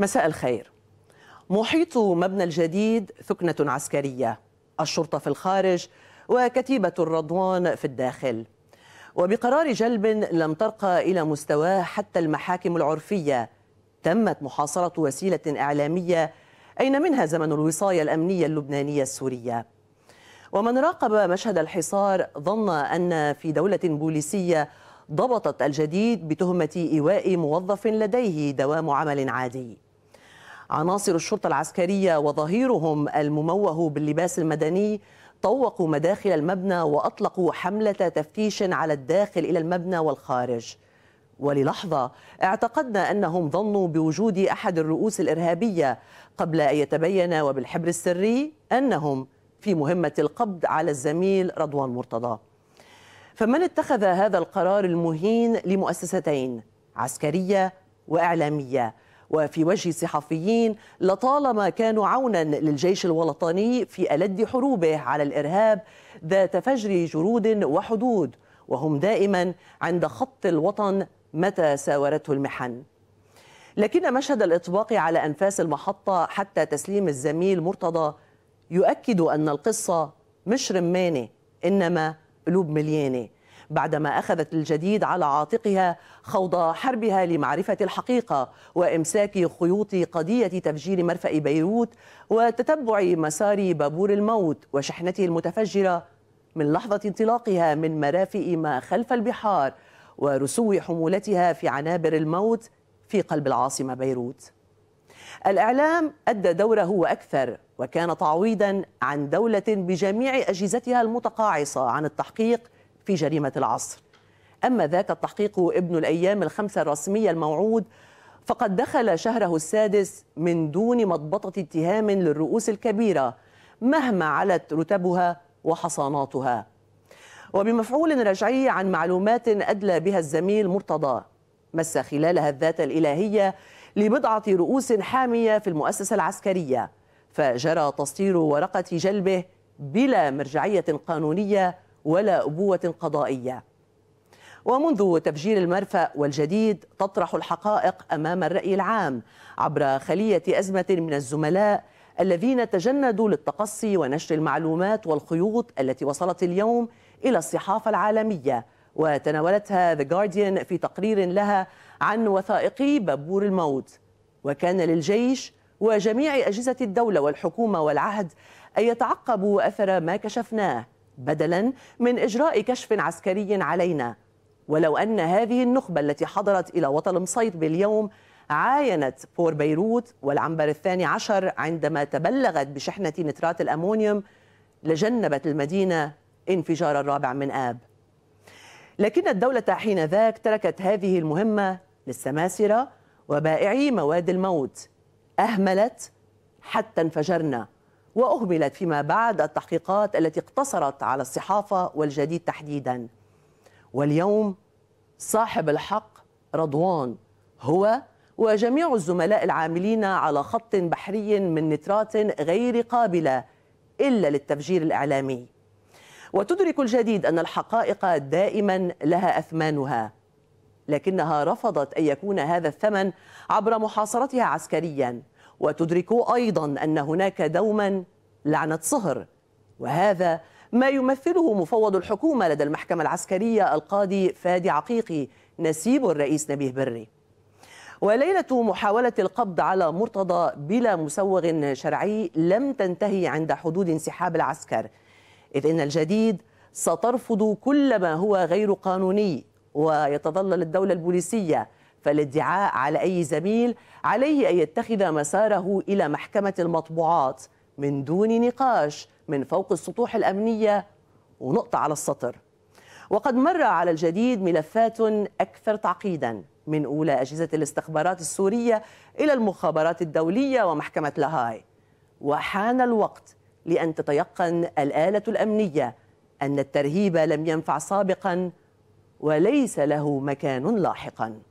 مساء الخير محيط مبنى الجديد ثكنة عسكرية الشرطة في الخارج وكتيبة الرضوان في الداخل وبقرار جلب لم ترقى إلى مستواه حتى المحاكم العرفية تمت محاصرة وسيلة إعلامية أين منها زمن الوصاية الأمنية اللبنانية السورية ومن راقب مشهد الحصار ظن أن في دولة بوليسية ضبطت الجديد بتهمة إيواء موظف لديه دوام عمل عادي عناصر الشرطة العسكرية وظهيرهم المموه باللباس المدني طوقوا مداخل المبنى وأطلقوا حملة تفتيش على الداخل إلى المبنى والخارج وللحظة اعتقدنا أنهم ظنوا بوجود أحد الرؤوس الإرهابية قبل أن يتبين وبالحبر السري أنهم في مهمة القبض على الزميل رضوان مرتضى فمن اتخذ هذا القرار المهين لمؤسستين عسكرية وإعلامية وفي وجه الصحفيين لطالما كانوا عونا للجيش الوطني في ألد حروبه على الإرهاب ذات فجر جرود وحدود وهم دائما عند خط الوطن متى ساورته المحن لكن مشهد الإطباق على أنفاس المحطة حتى تسليم الزميل مرتضى يؤكد أن القصة مش رمانة إنما قلوب مليانة بعدما أخذت الجديد على عاتقها خوض حربها لمعرفة الحقيقة وإمساك خيوط قضية تفجير مرفأ بيروت وتتبع مسار بابور الموت وشحنته المتفجرة من لحظة انطلاقها من مرافئ ما خلف البحار ورسو حمولتها في عنابر الموت في قلب العاصمة بيروت الإعلام أدى دوره وأكثر وكان تعويضا عن دولة بجميع أجهزتها المتقاعصة عن التحقيق في جريمة العصر أما ذاك التحقيق ابن الأيام الخمسة الرسمية الموعود فقد دخل شهره السادس من دون مضبطة اتهام للرؤوس الكبيرة مهما علت رتبها وحصاناتها وبمفعول رجعي عن معلومات أدلى بها الزميل مرتضى مس خلالها الذات الإلهية لبضعة رؤوس حامية في المؤسسة العسكرية فجرى تسطير ورقة جلبه بلا مرجعية قانونية ولا أبوة قضائية ومنذ تفجير المرفأ والجديد تطرح الحقائق أمام الرأي العام عبر خلية أزمة من الزملاء الذين تجندوا للتقصي ونشر المعلومات والخيوط التي وصلت اليوم إلى الصحافة العالمية وتناولتها The Guardian في تقرير لها عن وثائقي بابور الموت وكان للجيش وجميع أجهزة الدولة والحكومة والعهد أن يتعقبوا أثر ما كشفناه بدلا من إجراء كشف عسكري علينا ولو أن هذه النخبة التي حضرت إلى وطن مصيطب اليوم عاينت فور بيروت والعنبر الثاني عشر عندما تبلغت بشحنة نترات الأمونيوم لجنبت المدينة انفجار الرابع من آب لكن الدولة حين ذاك تركت هذه المهمة للسماسرة وبائعي مواد الموت أهملت حتى انفجرنا واهملت فيما بعد التحقيقات التي اقتصرت على الصحافه والجديد تحديدا واليوم صاحب الحق رضوان هو وجميع الزملاء العاملين على خط بحري من نترات غير قابله الا للتفجير الاعلامي وتدرك الجديد ان الحقائق دائما لها اثمانها لكنها رفضت ان يكون هذا الثمن عبر محاصرتها عسكريا وتدركوا أيضا أن هناك دوما لعنة صهر وهذا ما يمثله مفوض الحكومة لدى المحكمة العسكرية القاضي فادي عقيقي نسيب الرئيس نبيه بري وليلة محاولة القبض على مرتضى بلا مسوغ شرعي لم تنتهي عند حدود انسحاب العسكر إذ إن الجديد سترفض كل ما هو غير قانوني ويتظلل الدولة البوليسية فالادعاء على أي زميل عليه أن يتخذ مساره إلى محكمة المطبوعات من دون نقاش من فوق السطوح الأمنية ونقطة على السطر وقد مر على الجديد ملفات أكثر تعقيدا من أولى أجهزة الاستخبارات السورية إلى المخابرات الدولية ومحكمة لاهاي وحان الوقت لأن تتيقن الآلة الأمنية أن الترهيب لم ينفع سابقا وليس له مكان لاحقا